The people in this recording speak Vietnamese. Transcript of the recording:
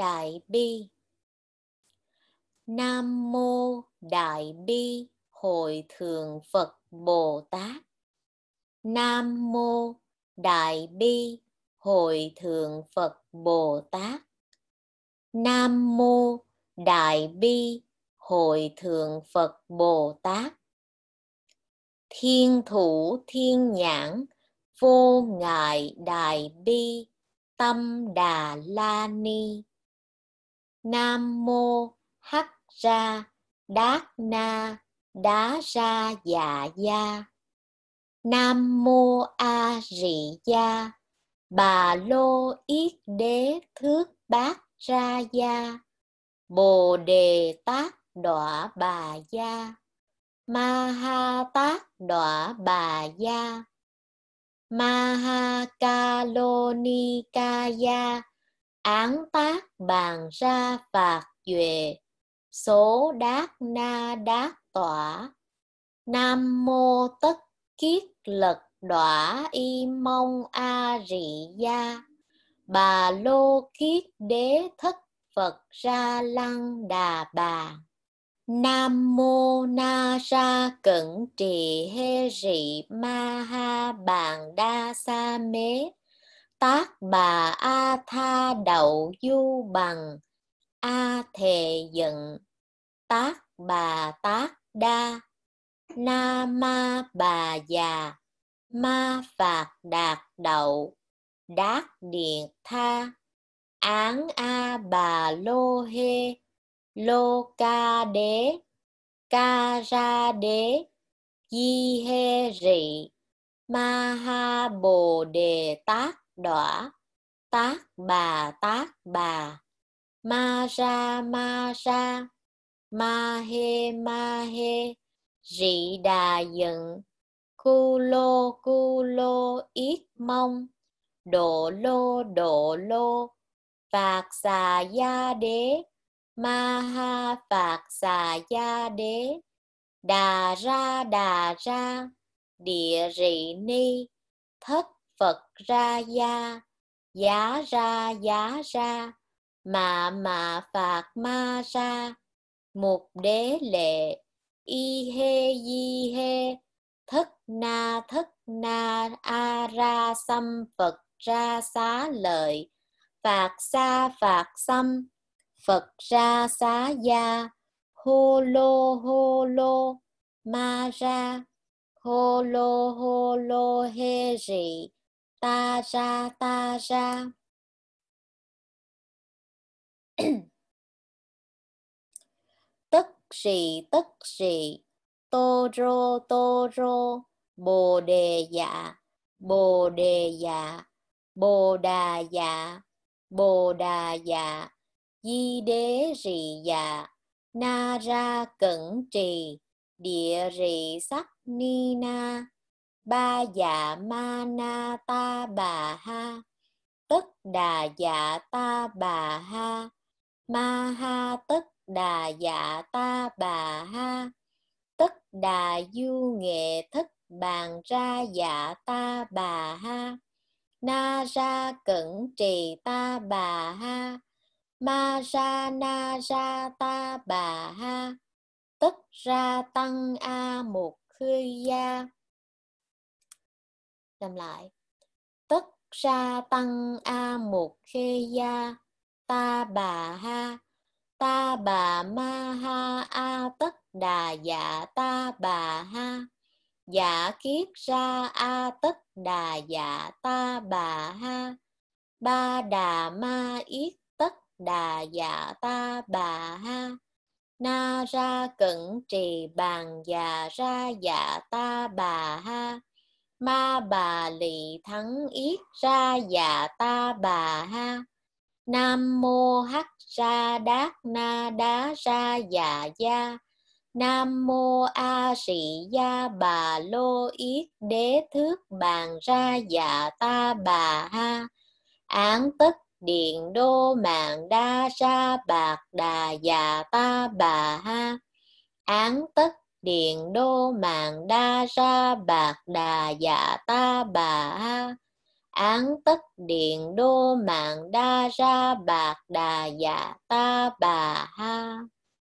Đại Bi Nam Mô Đại Bi Hội Thượng Phật Bồ Tát Nam Mô Đại Bi Hội Thượng Phật Bồ Tát Nam Mô Đại Bi Hội Thượng Phật Bồ Tát Thiên Thủ Thiên Nhãn Vô Ngại Đại Bi Tâm Đà La Ni Nam mô hắc ra đát na đá ra dạ gia Nam mô a rị gia Bà lô yết đế thước bát ra gia Bồ đề tát đọa bà gia Ma ha tát đọa bà gia ma ha ca lô Maha Kaloni ya án tác bàn ra phạt duệ số đát na đát tỏa nam mô tất kiết lật đọa y mông a rị gia bà lô kiết đế thất phật ra lăng đà bà nam mô na ra cẩn trì he rị ma ha bàn đa sa mết tác bà a tha đậu du bằng a thề dựng tác bà tác đa na ma bà già ma phạt đạt đậu đát điện tha án a bà lô hê lô ca đế ca ra đế di hê rị ma ha bồ đề tác đọa tác bà tác bà ma ra ma ra ma he ma he rị đà dựng cu lô cu lô yết mông độ lô độ lô phạt xà gia đế ma ha phạt xà gia đế đà ra đà ra địa rị ni thất Phật ra gia, giá ra giá ra, mà mà phạt ma ra, mục đế lệ, y hê di hê, thất na thất na a ra xâm Phật ra xá lợi, phạt xa phạt xâm, Phật ra xá gia, hô lô hô lô, ma ra, hô lô hô lô hê rị, ta ra ta ra Tất gì, tất gì. tô rô tô rô bồ đề dạ bồ đề dạ bồ đà dạ bồ đà dạ di đế rì dạ na ra cẩn trì địa rì sắc ni na ba dạ ma na ta bà ha tất đà dạ ta bà ha ma ha tất đà dạ ta bà ha tất đà du nghệ thất bàn ra dạ ta bà ha na ra cẩn trì ta bà ha ma ra na ra ta bà ha tất ra tăng a một khư gia làm lại tất ra tăng a một khê ya ta bà ha ta bà ma ha a tất đà dạ ta bà ha dạ kiết ra a tất đà dạ ta bà ha ba đà ma yết tất đà dạ ta bà ha na ra cẩn trì bàn già ra dạ ta bà ha ma bà lì thắng ít ra dạ ta bà ha nam mô hắc ra đát na đá ra dạ gia nam mô a sĩ gia bà lô yết đế thước bàn ra dạ ta bà ha án tất điện đô mạng đa ra bạc đà dạ ta bà ha án tất Điện đô mạng đa ra bạc đà dạ ta bà ha. Án tất điện đô mạng đa ra bạc đà dạ ta bà ha.